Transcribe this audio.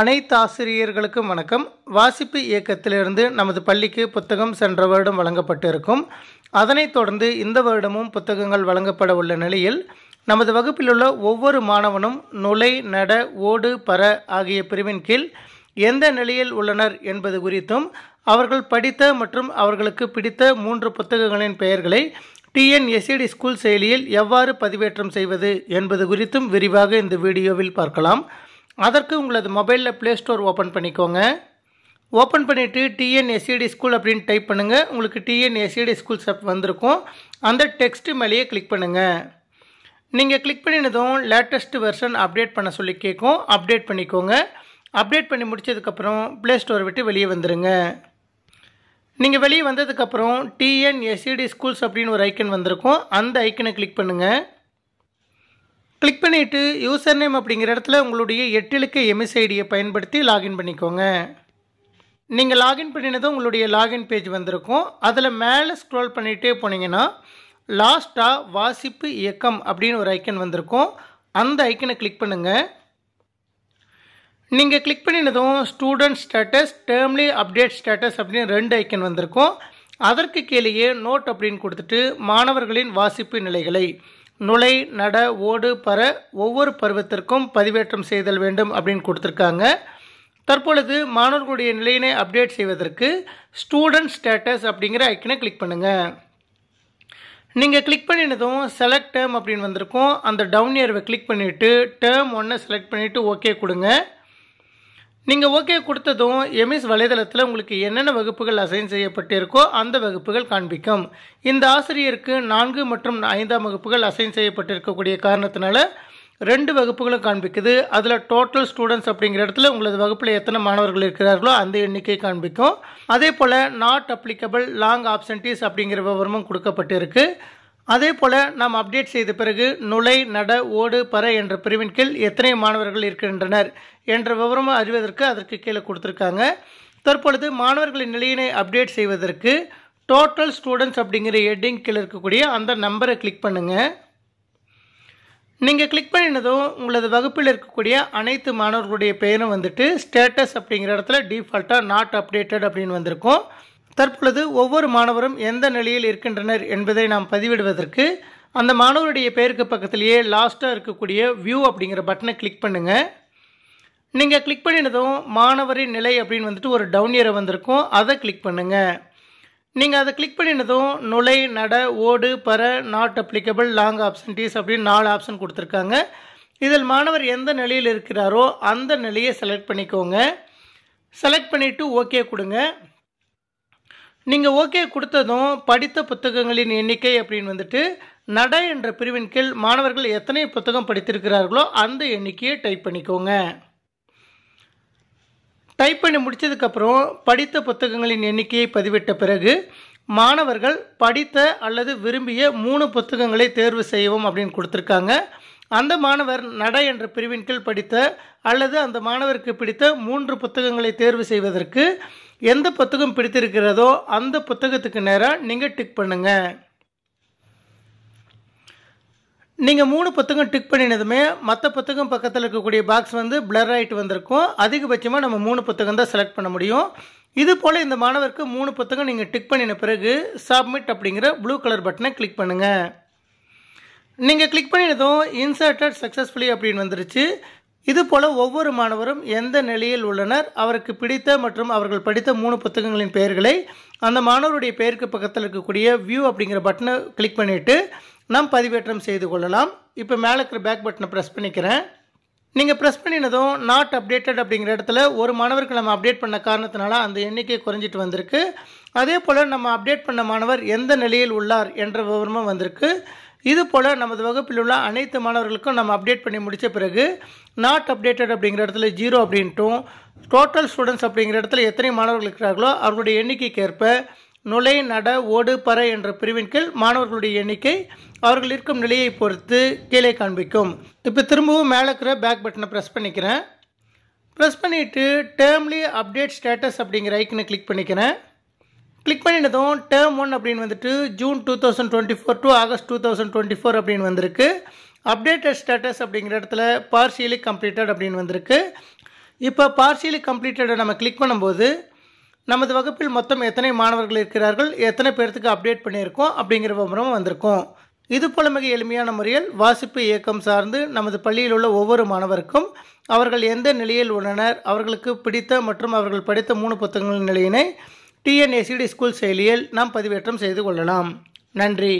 அனைத்து ஆசிரியர்களுக்கும் வணக்கம் வாசிப்பு இயக்கத்திலிருந்து நமது பள்ளிக்கு புத்தகம் சென்ற வருடம் வழங்கப்பட்டிருக்கும் அதனைத் தொடர்ந்து இந்த வருடமும் புத்தகங்கள் வழங்கப்பட உள்ள நிலையில் நமது வகுப்பிலுள்ள ஒவ்வொரு மாணவனும் நுழை நட ஓடு பர ஆகிய பிரிவின் கீழ் எந்த நிலையில் உள்ளனர் என்பது குறித்தும் அவர்கள் படித்த மற்றும் அவர்களுக்கு பிடித்த மூன்று புத்தகங்களின் பெயர்களை டிஎன்எஸ்இடி ஸ்கூல் செயலியில் எவ்வாறு பதிவேற்றம் செய்வது என்பது குறித்தும் விரிவாக இந்த வீடியோவில் பார்க்கலாம் அதற்கு உங்களது மொபைலில் ப்ளே ஸ்டோர் ஓப்பன் பண்ணிக்கோங்க ஓப்பன் பண்ணிவிட்டு டிஎன்எஸ்சிடி ஸ்கூல் அப்படின்னு டைப் பண்ணுங்கள் உங்களுக்கு டிஎன்எஸ்சிடி ஸ்கூல்ஸ் அப் வந்திருக்கும் அந்த டெக்ஸ்ட்டு மேலேயே கிளிக் பண்ணுங்கள் நீங்கள் கிளிக் பண்ணினதும் லேட்டஸ்ட் வெர்ஷன் அப்டேட் பண்ண சொல்லி கேட்கும் அப்டேட் பண்ணிக்கோங்க அப்டேட் பண்ணி முடித்ததுக்கப்புறம் ப்ளே ஸ்டோரை விட்டு வெளியே வந்துடுங்க நீங்கள் வெளியே வந்ததுக்கப்புறம் டிஎன்எஸ்சிடி ஸ்கூல்ஸ் அப்படின்னு ஒரு ஐக்கன் வந்திருக்கும் அந்த ஐக்கனை கிளிக் பண்ணுங்கள் கிளிக் பண்ணிவிட்டு யூசர் நேம் அப்படிங்கிற இடத்துல உங்களுடைய எட்டிலுக்கு எம்எஸ்ஐடியை பயன்படுத்தி லாகின் பண்ணிக்கோங்க நீங்கள் லாகின் பண்ணினதும் உங்களுடைய லாகின் பேஜ் வந்திருக்கும் அதில் மேலே ஸ்க்ரோல் பண்ணிகிட்டே போனீங்கன்னா லாஸ்ட்டாக வாசிப்பு இயக்கம் அப்படின்னு ஒரு ஐக்கன் வந்திருக்கும் அந்த ஐக்கனை கிளிக் பண்ணுங்கள் நீங்கள் கிளிக் பண்ணினதும் student status termly update status அப்படின்னு ரெண்டு ஐக்கன் வந்திருக்கும் அதற்கு கீழேயே நோட் அப்படின்னு கொடுத்துட்டு மாணவர்களின் வாசிப்பு நிலைகளை நுழை நட ஓடு பர ஒவ்வொரு பருவத்திற்கும் பதிவேற்றம் செய்தல் வேண்டும் அப்படின்னு கொடுத்துருக்காங்க தற்பொழுது மாணவர்களுடைய நிலையினை அப்டேட் செய்வதற்கு ஸ்டூடெண்ட் ஸ்டேட்டஸ் அப்படிங்கிற ஐக்கனை கிளிக் பண்ணுங்கள் நீங்கள் கிளிக் பண்ணினதும் செலக்ட் டேர்ம் அப்படின்னு வந்திருக்கும் அந்த டவுன் இயர்வை கிளிக் பண்ணிவிட்டு டேர்ம் ஒன்றை செலக்ட் பண்ணிவிட்டு ஓகே கொடுங்க நீங்கள் ஓகே கொடுத்ததும் எமிஸ் வலைதளத்தில் உங்களுக்கு என்னென்ன வகுப்புகள் அசைன் செய்யப்பட்டிருக்கோ அந்த வகுப்புகள் காண்பிக்கும் இந்த ஆசிரியருக்கு நான்கு மற்றும் ஐந்தாம் வகுப்புகள் அசைன் செய்யப்பட்டிருக்கக்கூடிய காரணத்தினால ரெண்டு வகுப்புகளும் காண்பிக்குது அதில் டோட்டல் ஸ்டூடெண்ட்ஸ் அப்படிங்கிற இடத்துல உங்களது வகுப்பில் எத்தனை மாணவர்கள் இருக்கிறார்களோ அந்த எண்ணிக்கை காண்பிக்கும் அதே போல் நாட் அப்ளிகபிள் லாங் ஆப்சன்டீஸ் அப்படிங்கிற விவரமும் கொடுக்கப்பட்டிருக்கு அதே போல் நாம் அப்டேட் செய்த பிறகு நுழை நட ஓடு பற என்ற பிரிவின் கீழ் எத்தனை மாணவர்கள் இருக்கின்றனர் என்ற விவரமும் அறிவதற்கு அதற்கு கீழே கொடுத்துருக்காங்க தற்பொழுது மாணவர்களின் நிலையினை அப்டேட் செய்வதற்கு டோட்டல் ஸ்டூடெண்ட்ஸ் அப்படிங்கிற ஹெட்டிங் கீழே இருக்கக்கூடிய அந்த நம்பரை கிளிக் பண்ணுங்கள் நீங்கள் கிளிக் பண்ணினதும் உங்களது வகுப்பில் இருக்கக்கூடிய அனைத்து மாணவர்களுடைய பெயரும் வந்துட்டு ஸ்டேட்டஸ் அப்படிங்கிற இடத்துல டிஃபால்ட்டாக நாட் அப்டேட்டட் அப்படின்னு வந்திருக்கும் தற்பொழுது ஒவ்வொரு மாணவரும் எந்த நிலையில் இருக்கின்றனர் என்பதை நாம் பதிவிடுவதற்கு அந்த மாணவருடைய பெயருக்கு பக்கத்திலேயே லாஸ்ட்டாக இருக்கக்கூடிய வியூ அப்படிங்கிற பட்டனை கிளிக் பண்ணுங்கள் நீங்கள் கிளிக் பண்ணினதும் மாணவரின் நிலை அப்படின்னு வந்துட்டு ஒரு டவுன் இயரை வந்திருக்கும் அதை கிளிக் பண்ணுங்கள் நீங்கள் அதை கிளிக் பண்ணினதும் நுழை நட ஓடு பர நாட் அப்ளிகபிள் லாங் ஆப்ஷன்டீஸ் அப்படின்னு நாலு ஆப்ஷன் கொடுத்துருக்காங்க இதில் மாணவர் எந்த நிலையில் இருக்கிறாரோ அந்த நிலையை செலக்ட் பண்ணிக்கோங்க செலக்ட் பண்ணிவிட்டு ஓகே கொடுங்க நீங்கள் ஓகே கொடுத்ததும் படித்த புத்தகங்களின் எண்ணிக்கை அப்படின்னு வந்துட்டு நட என்ற பிரிவின் கீழ் மாணவர்கள் எத்தனை புத்தகம் படித்திருக்கிறார்களோ அந்த எண்ணிக்கையை டைப் பண்ணிக்கோங்க டைப் பண்ணி முடித்ததுக்கப்புறம் படித்த புத்தகங்களின் எண்ணிக்கையை பதிவிட்ட பிறகு மாணவர்கள் படித்த அல்லது விரும்பிய மூணு புத்தகங்களை தேர்வு செய்யவும் அப்படின்னு கொடுத்துருக்காங்க அந்த மாணவர் நட என்ற பிரிவின் கீழ் படித்த அல்லது அந்த மாணவருக்கு பிடித்த மூன்று புத்தகங்களை தேர்வு செய்வதற்கு எந்த புத்தகம் பிடித்திருக்கிறதோ அந்த புத்தகத்துக்கு நேராக நீங்கள் டிக் பண்ணுங்கள் நீங்கள் மூணு புத்தகம் டிக் பண்ணினதுமே மற்ற புத்தகம் பக்கத்தில் இருக்கக்கூடிய பாக்ஸ் வந்து பிளர் ஆகிட்டு வந்திருக்கும் அதிகபட்சமாக நம்ம மூணு புத்தகம் தான் செலக்ட் பண்ண முடியும் இது போல் இந்த மாணவருக்கு மூணு புத்தகம் நீங்கள் டிக் பண்ணின பிறகு சப்மிட் அப்படிங்கிற ப்ளூ கலர் பட்டனை கிளிக் பண்ணுங்கள் நீங்கள் கிளிக் பண்ணினதும் இன்சர்ட்டட் சக்ஸஸ்ஃபுல்லி அப்படின்னு வந்துருச்சு இது போல் ஒவ்வொரு மாணவரும் எந்த நிலையில் உள்ளனர் அவருக்கு பிடித்த மற்றும் அவர்கள் படித்த மூணு புத்தகங்களின் பெயர்களை அந்த மாணவருடைய பெயருக்கு பக்கத்தில் இருக்கக்கூடிய வியூ அப்படிங்கிற பட்டனை கிளிக் பண்ணிவிட்டு நாம் பதிவேற்றம் செய்து கொள்ளலாம் இப்போ மேலே இருக்கிற பேக் பட்டனை ப்ரெஸ் பண்ணிக்கிறேன் நீங்கள் ப்ரெஸ் பண்ணினதும் நாட் அப்டேட்டட் அப்படிங்கிற இடத்துல ஒரு மாணவருக்கு நம்ம அப்டேட் பண்ண காரணத்தினால அந்த எண்ணிக்கை குறைஞ்சிட்டு வந்திருக்கு அதே போல் நம்ம அப்டேட் பண்ண மாணவர் எந்த நிலையில் உள்ளார் என்ற விவரமும் வந்திருக்கு இதுபோல் நமது வகுப்பில் உள்ள அனைத்து மாணவர்களுக்கும் நம்ம அப்டேட் பண்ணி முடித்த பிறகு நாட் அப்டேட்டட் அப்படிங்கிற இடத்துல ஜீரோ அப்படின்ட்டும் டோட்டல் ஸ்டூடெண்ட்ஸ் அப்படிங்கிற இடத்துல எத்தனை மாணவர்கள் இருக்கிறார்களோ அவருடைய எண்ணிக்கைக்கேற்ப நுழை நட ஓடு பற என்ற பிரிவின் கீழ் மாணவர்களுடைய எண்ணிக்கை அவர்கள் இருக்கும் நிலையை பொறுத்து கீழே காண்பிக்கும் இப்போ திரும்பவும் மேலே இருக்கிற பேக் பட்டனை ப்ரெஸ் பண்ணிக்கிறேன் ப்ரெஸ் பண்ணிவிட்டு டேர்ம்லி அப்டேட் ஸ்டேட்டஸ் அப்படிங்கிற ஐக்கனை கிளிக் பண்ணிக்கிறேன் கிளிக் பண்ணினதும் டேர்ம் ஒன் அப்படின்னு வந்துட்டு June two thousand twenty four to August two thousand twenty four அப்படின்னு வந்திருக்கு அப்டேட்டட் ஸ்டேட்டஸ் அப்படிங்கிற இடத்துல பார்சியலி கம்ப்ளீட்டட் அப்படின்னு வந்திருக்கு இப்போ பார்சியலி கம்ப்ளீட்டடை நம்ம கிளிக் பண்ணும்போது நமது வகுப்பில் மொத்தம் எத்தனை மாணவர்கள் இருக்கிறார்கள் எத்தனை பேர்த்துக்கு அப்டேட் பண்ணியிருக்கோம் அப்படிங்கிற விவரமும் வந்திருக்கும் இது போல மிக எளிமையான முறையில் வாசிப்பு இயக்கம் சார்ந்து நமது பள்ளியில் உள்ள ஒவ்வொரு மாணவருக்கும் அவர்கள் எந்த நிலையில் உள்ளனர் அவர்களுக்கு பிடித்த மற்றும் அவர்கள் படித்த மூணு புத்தகங்களின் நிலையினை டிஎன்ஏசிடி ஸ்கூல் செயலியில் நாம் பதிவேற்றம் செய்து கொள்ளலாம் நன்றி